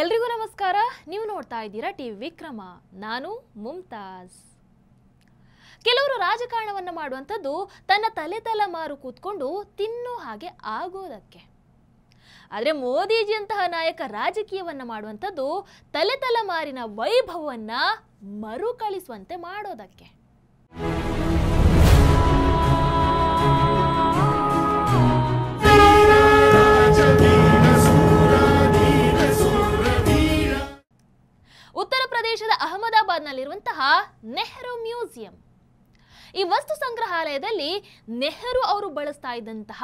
ಎಲ್ರಿಗೂ ನಮಸ್ಕಾರ ನೀವು ನೋಡ್ತಾ ಇದ್ದೀರಾ ಟಿ ವಿಕ್ರಮ ನಾನು ಮುಮ್ತಾಜ್ ಕೆಲವರು ರಾಜಕಾರಣವನ್ನು ಮಾಡುವಂಥದ್ದು ತನ್ನ ತಲೆ ತಲೆಮಾರು ಕೂತ್ಕೊಂಡು ತಿನ್ನೋ ಹಾಗೆ ಆಗೋದಕ್ಕೆ ಆದರೆ ಮೋದಿಜಿಯಂತಹ ನಾಯಕ ರಾಜಕೀಯವನ್ನು ಮಾಡುವಂಥದ್ದು ತಲೆ ತಲೆಮಾರಿನ ವೈಭವವನ್ನು ಮರುಕಳಿಸುವಂತೆ ಮಾಡೋದಕ್ಕೆ ಈ ವಸ್ತು ಸಂಗ್ರಹಾಲಯದಲ್ಲಿ ನೆಹರು ಅವರು ಬಳಸ್ತಾ ಇದ್ದಂತಹ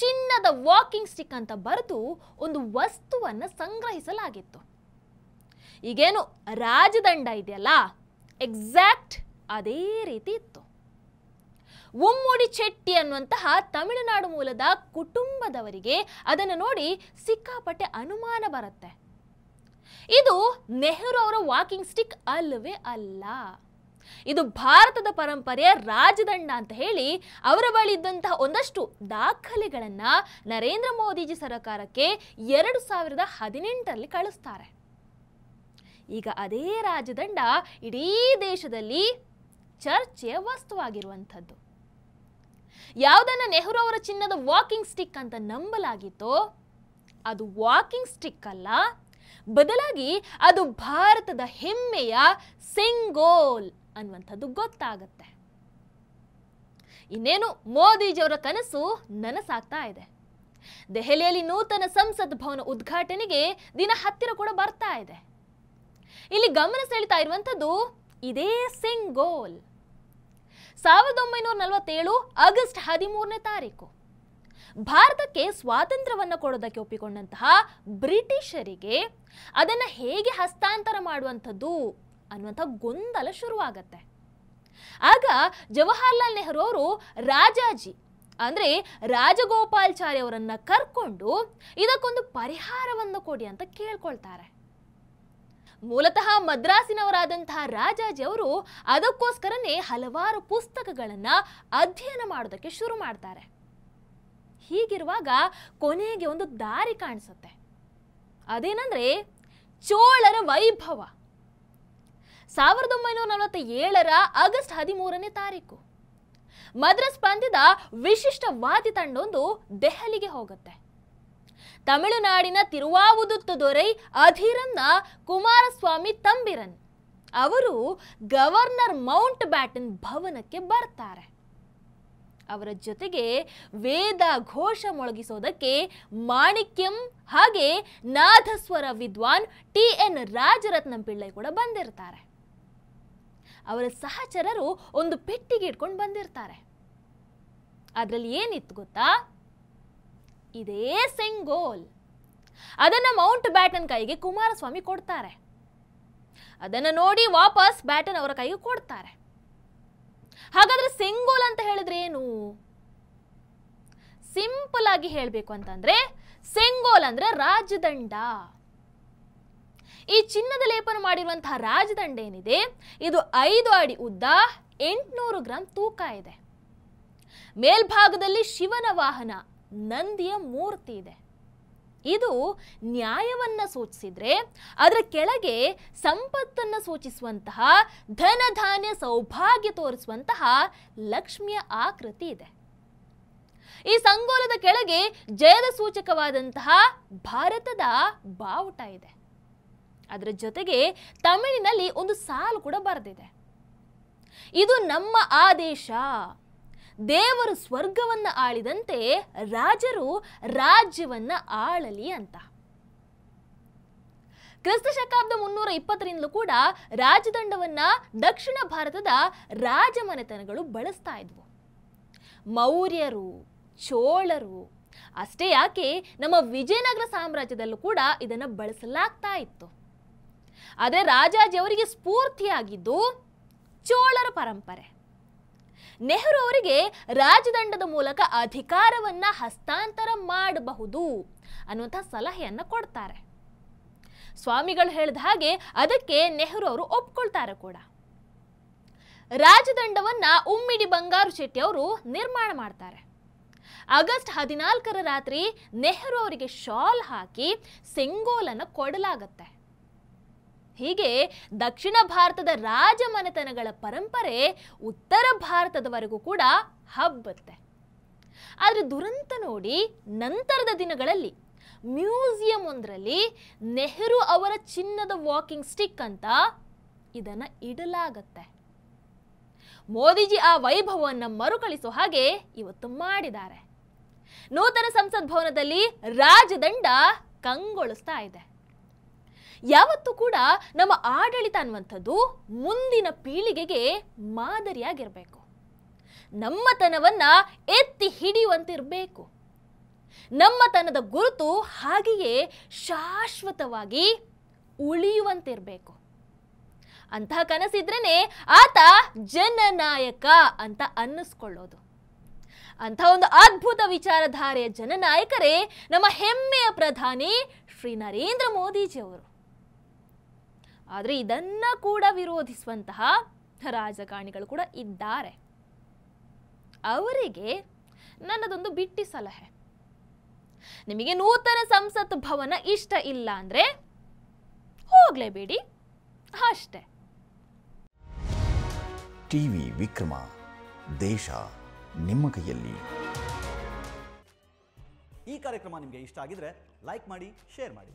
ಚಿನ್ನದ ವಾಕಿಂಗ್ ಸ್ಟಿಕ್ ಅಂತ ಬರೆದು ಒಂದು ವಸ್ತುವನ್ನು ಸಂಗ್ರಹಿಸಲಾಗಿತ್ತು ಈಗೇನು ರಾಜದಂಡ ಇದೆಯಲ್ಲ ಎಕ್ಸಾಕ್ಟ್ ಅದೇ ರೀತಿ ಇತ್ತು ಉಮ್ಮುಡಿ ಚೆಟ್ಟಿ ಅನ್ನುವಂತಹ ತಮಿಳುನಾಡು ಮೂಲದ ಕುಟುಂಬದವರಿಗೆ ಅದನ್ನು ನೋಡಿ ಸಿಕ್ಕಾಪಟ್ಟೆ ಅನುಮಾನ ಬರುತ್ತೆ ಇದು ನೆಹರು ಅವರ ವಾಕಿಂಗ್ ಸ್ಟಿಕ್ ಅಲ್ಲವೇ ಅಲ್ಲ ಇದು ಭಾರತದ ಪರಂಪರೆಯ ರಾಜದಂಡ ಅಂತ ಹೇಳಿ ಅವರ ಬಳಿ ಇದ್ದಂತಹ ಒಂದಷ್ಟು ದಾಖಲೆಗಳನ್ನು ನರೇಂದ್ರ ಮೋದಿಜಿ ಸರ್ಕಾರಕ್ಕೆ ಎರಡು ಸಾವಿರದ ಹದಿನೆಂಟರಲ್ಲಿ ಕಳಿಸ್ತಾರೆ ಈಗ ಅದೇ ರಾಜದಂಡ ಇಡೀ ದೇಶದಲ್ಲಿ ಚರ್ಚೆಯ ವಸ್ತುವಾಗಿರುವಂಥದ್ದು ಯಾವುದನ್ನ ನೆಹರು ಅವರ ಚಿನ್ನದ ವಾಕಿಂಗ್ ಸ್ಟಿಕ್ ಅಂತ ನಂಬಲಾಗಿತ್ತೋ ಅದು ವಾಕಿಂಗ್ ಸ್ಟಿಕ್ ಅಲ್ಲ ಬದಲಾಗಿ ಅದು ಭಾರತದ ಹೆಮ್ಮೆಯ ಸೆಂಗೋಲ್ ಅನ್ನುವಂಥದ್ದು ಗೊತ್ತಾಗತ್ತೆ ಇನ್ನೇನು ಮೋದಿಜಿಯವರ ಕನಸು ನನಸಾಗ್ತಾ ಇದೆ ದೆಹಲಿಯಲ್ಲಿ ನೂತನ ಸಂಸತ್ ಭವನ ಉದ್ಘಾಟನೆಗೆ ದಿನ ಹತ್ತಿರ ಕೂಡ ಬರ್ತಾ ಇದೆ ಇಲ್ಲಿ ಗಮನ ಸೆಳೀತಾ ಇರುವಂಥದ್ದು ಇದೇ ಸೆಂಗೋಲ್ ಸಾವಿರದ ಒಂಬೈನೂರ ನಲವತ್ತೇಳು ಆಗಸ್ಟ್ ಹದಿಮೂರನೇ ತಾರೀಕು ಭಾರತಕ್ಕೆ ಸ್ವಾತಂತ್ರ್ಯವನ್ನು ಕೊಡೋದಕ್ಕೆ ಒಪ್ಪಿಕೊಂಡಂತಹ ಬ್ರಿಟಿಷರಿಗೆ ಅದನ್ನು ಹೇಗೆ ಹಸ್ತಾಂತರ ಮಾಡುವಂಥದ್ದು ಅನ್ನುವಂಥ ಗೊಂದಲ ಶುರುವಾಗತ್ತೆ ಆಗ ಜವಾಹರ್ಲಾಲ್ ನೆಹರು ಅವರು ರಾಜಾಜಿ ಅಂದರೆ ರಾಜಗೋಪಾಲ್ಚಾರಿ ಅವರನ್ನು ಕರ್ಕೊಂಡು ಇದಕ್ಕೊಂದು ಪರಿಹಾರವನ್ನು ಕೊಡಿ ಅಂತ ಕೇಳ್ಕೊಳ್ತಾರೆ ಮೂಲತಃ ಮದ್ರಾಸಿನವರಾದಂತಹ ರಾಜಾಜಿ ಅವರು ಅದಕ್ಕೋಸ್ಕರನೇ ಹಲವಾರು ಪುಸ್ತಕಗಳನ್ನು ಅಧ್ಯಯನ ಮಾಡೋದಕ್ಕೆ ಶುರು ಮಾಡ್ತಾರೆ ಹೀಗಿರುವಾಗ ಕೊನೆಗೆ ಒಂದು ದಾರಿ ಕಾಣಿಸುತ್ತೆ ಅದೇನಂದ್ರೆ ಚೋಳರ ವೈಭವ ಸಾವಿರದ ಒಂಬೈನೂರ ನಲವತ್ತ ಏಳರ ಆಗಸ್ಟ್ ಹದಿಮೂರನೇ ತಾರೀಕು ಮದ್ರಾಸ್ ಪಂದ್ಯದ ವಿಶಿಷ್ಟ ವಾದಿ ತಂಡೊಂದು ದೆಹಲಿಗೆ ಹೋಗುತ್ತೆ ತಮಿಳುನಾಡಿನ ತಿರುವಾವುದುತ್ತ ದೊರೆ ಅಧೀರನ್ನ ಕುಮಾರಸ್ವಾಮಿ ತಂಬಿರನ್ ಅವರು ಗವರ್ನರ್ ಮೌಂಟ್ ಬ್ಯಾಟನ್ ಭವನಕ್ಕೆ ಬರ್ತಾರೆ ಅವರ ಜೊತೆಗೆ ವೇದ ಘೋಷ ಮೊಳಗಿಸೋದಕ್ಕೆ ಮಾಣಿಕ್ಯಂ ಹಾಗೆ ನಾದಸ್ವರ ವಿದ್ವಾನ್ ಟಿ ಎನ್ ರಾಜರತ್ನಂ ಪಿಳ್ಳೆ ಕೂಡ ಬಂದಿರ್ತಾರೆ ಅವರ ಸಹಚರರು ಒಂದು ಪೆಟ್ಟಿಗೆ ಇಟ್ಕೊಂಡು ಬಂದಿರ್ತಾರೆ ಅದರಲ್ಲಿ ಏನಿತ್ತು ಗೊತ್ತಾ ಇದೇ ಸೆಂಗೋಲ್ ಅದನ್ನು ಮೌಂಟ್ ಬ್ಯಾಟನ್ ಕೈಗೆ ಕುಮಾರಸ್ವಾಮಿ ಕೊಡ್ತಾರೆ ಅದನ್ನು ನೋಡಿ ವಾಪಸ್ ಬ್ಯಾಟನ್ ಅವರ ಕೈಗೆ ಕೊಡ್ತಾರೆ ಹಾಗಾದ್ರೆ ಸೆಂಗೋಲ್ ಅಂತ ಹೇಳಿದ್ರೆ ಏನು ಸಿಂಪಲ್ ಆಗಿ ಹೇಳಬೇಕು ಅಂತಂದ್ರೆ ಸೆಂಗೋಲ್ ಅಂದ್ರೆ ರಾಜದಂಡ ಈ ಚಿನ್ನದ ಲೇಪನ ಮಾಡಿರುವಂತಹ ರಾಜದಂಡ ಏನಿದೆ ಇದು ಐದು ಅಡಿ ಉದ್ದ ಎಂಟುನೂರು ಗ್ರಾಂ ತೂಕ ಇದೆ ಮೇಲ್ಭಾಗದಲ್ಲಿ ಶಿವನ ವಾಹನ ನಂದಿಯ ಮೂರ್ತಿ ಇದೆ ಇದು ನ್ಯಾಯವನ್ನ ಸೂಚಿಸಿದ್ರೆ ಅದರ ಕೆಳಗೆ ಸಂಪತ್ತನ್ನು ಸೂಚಿಸುವಂತಹ ಧನಧಾನ್ಯ ಸೌಭಾಗ್ಯ ತೋರಿಸುವಂತಹ ಲಕ್ಷ್ಮಿಯ ಆಕೃತಿ ಇದೆ ಈ ಸಂಗೋಲದ ಕೆಳಗೆ ಜಯದ ಸೂಚಕವಾದಂತಹ ಭಾರತದ ಬಾವುಟ ಇದೆ ಅದರ ಜೊತೆಗೆ ತಮಿಳಿನಲ್ಲಿ ಒಂದು ಸಾಲು ಕೂಡ ಬರೆದಿದೆ ಇದು ನಮ್ಮ ಆದೇಶ ದೇವರು ಸ್ವರ್ಗವನ್ನು ಆಳಿದಂತೆ ರಾಜರು ರಾಜ್ಯವನ್ನ ಆಳಲಿ ಅಂತ ಕ್ರಿಸ್ತ ಶತಾಬ್ದ ಮುನ್ನೂರ ಇಪ್ಪತ್ತರಿಂದಲೂ ಕೂಡ ರಾಜದಂಡವನ್ನ ದಕ್ಷಿಣ ಭಾರತದ ರಾಜಮನೆತನಗಳು ಬಳಸ್ತಾ ಇದ್ವು ಮೌರ್ಯರು ಚೋಳರು ಅಷ್ಟೇ ಯಾಕೆ ನಮ್ಮ ವಿಜಯನಗರ ಸಾಮ್ರಾಜ್ಯದಲ್ಲೂ ಕೂಡ ಇದನ್ನು ಬಳಸಲಾಗ್ತಾ ಇತ್ತು ಆದರೆ ರಾಜಾಜಿಯವರಿಗೆ ಸ್ಫೂರ್ತಿಯಾಗಿದ್ದು ಚೋಳರ ಪರಂಪರೆ ನೆಹರು ಅವರಿಗೆ ರಾಜದಂಡದ ಮೂಲಕ ಅಧಿಕಾರವನ್ನ ಹಸ್ತಾಂತರ ಮಾಡಬಹುದು ಅನ್ನುವಂಥ ಸಲಹೆಯನ್ನ ಕೊಡ್ತಾರೆ ಸ್ವಾಮಿಗಳು ಹೇಳಿದ ಹಾಗೆ ಅದಕ್ಕೆ ನೆಹರು ಅವರು ಒಪ್ಕೊಳ್ತಾರೆ ಕೂಡ ರಾಜದಂಡವನ್ನ ಉಮ್ಮಿಡಿ ಬಂಗಾರು ಶೆಟ್ಟಿ ಅವರು ನಿರ್ಮಾಣ ಮಾಡ್ತಾರೆ ಆಗಸ್ಟ್ ಹದಿನಾಲ್ಕರ ರಾತ್ರಿ ನೆಹರು ಅವರಿಗೆ ಶಾಲ್ ಹಾಕಿ ಸೆಂಗೋಲನ್ನು ಕೊಡಲಾಗತ್ತೆ ಹೀಗೆ ದಕ್ಷಿಣ ಭಾರತದ ರಾಜಮನೆತನಗಳ ಪರಂಪರೆ ಉತ್ತರ ಭಾರತದವರೆಗೂ ಕೂಡ ಹಬ್ಬತ್ತೆ ಆದರೆ ದುರಂತ ನೋಡಿ ನಂತರದ ದಿನಗಳಲ್ಲಿ ಮ್ಯೂಸಿಯಂ ಒಂದರಲ್ಲಿ ನೆಹರು ಅವರ ಚಿನ್ನದ ವಾಕಿಂಗ್ ಸ್ಟಿಕ್ ಅಂತ ಇದನ್ನು ಇಡಲಾಗತ್ತೆ ಮೋದಿಜಿ ಆ ವೈಭವವನ್ನು ಮರುಕಳಿಸುವ ಹಾಗೆ ಇವತ್ತು ಮಾಡಿದ್ದಾರೆ ನೂತನ ಸಂಸತ್ ಭವನದಲ್ಲಿ ರಾಜದಂಡ ಕಂಗೊಳಿಸ್ತಾ ಇದೆ ಯಾವತ್ತೂ ಕೂಡ ನಮ್ಮ ಆಡಳಿತ ಅನ್ನುವಂಥದ್ದು ಮುಂದಿನ ಪೀಳಿಗೆಗೆ ಮಾದರಿಯಾಗಿರಬೇಕು ನಮ್ಮತನವನ್ನು ಎತ್ತಿ ಹಿಡಿಯುವಂತಿರಬೇಕು ನಮ್ಮತನದ ಗುರುತು ಹಾಗೆಯೇ ಶಾಶ್ವತವಾಗಿ ಉಳಿಯುವಂತಿರಬೇಕು ಅಂತಹ ಕನಸಿದ್ರೇ ಆತ ಜನನಾಯಕ ಅಂತ ಅನ್ನಿಸ್ಕೊಳ್ಳೋದು ಅಂಥ ಒಂದು ಅದ್ಭುತ ವಿಚಾರಧಾರೆಯ ಜನನಾಯಕರೇ ನಮ್ಮ ಹೆಮ್ಮೆಯ ಪ್ರಧಾನಿ ಶ್ರೀ ನರೇಂದ್ರ ಮೋದಿಜಿಯವರು ಆದರೆ ಇದನ್ನು ಕೂಡ ವಿರೋಧಿಸುವಂತಹ ರಾಜಕಾರಣಿಗಳು ಕೂಡ ಇದ್ದಾರೆ ಅವರಿಗೆ ನನ್ನದೊಂದು ಬಿಟ್ಟಿ ಸಲಹೆ ನಿಮಗೆ ನೂತನ ಸಂಸತ್ ಭವನ ಇಷ್ಟ ಇಲ್ಲ ಅಂದರೆ ಹೋಗಲೇಬೇಡಿ ಅಷ್ಟೆ ಟಿವಿ ವಿಕ್ರಮ ದೇಶ ನಿಮ್ಮ ಕೈಯಲ್ಲಿ ಈ ಕಾರ್ಯಕ್ರಮ ನಿಮಗೆ ಇಷ್ಟ ಆಗಿದ್ರೆ ಲೈಕ್ ಮಾಡಿ ಶೇರ್ ಮಾಡಿ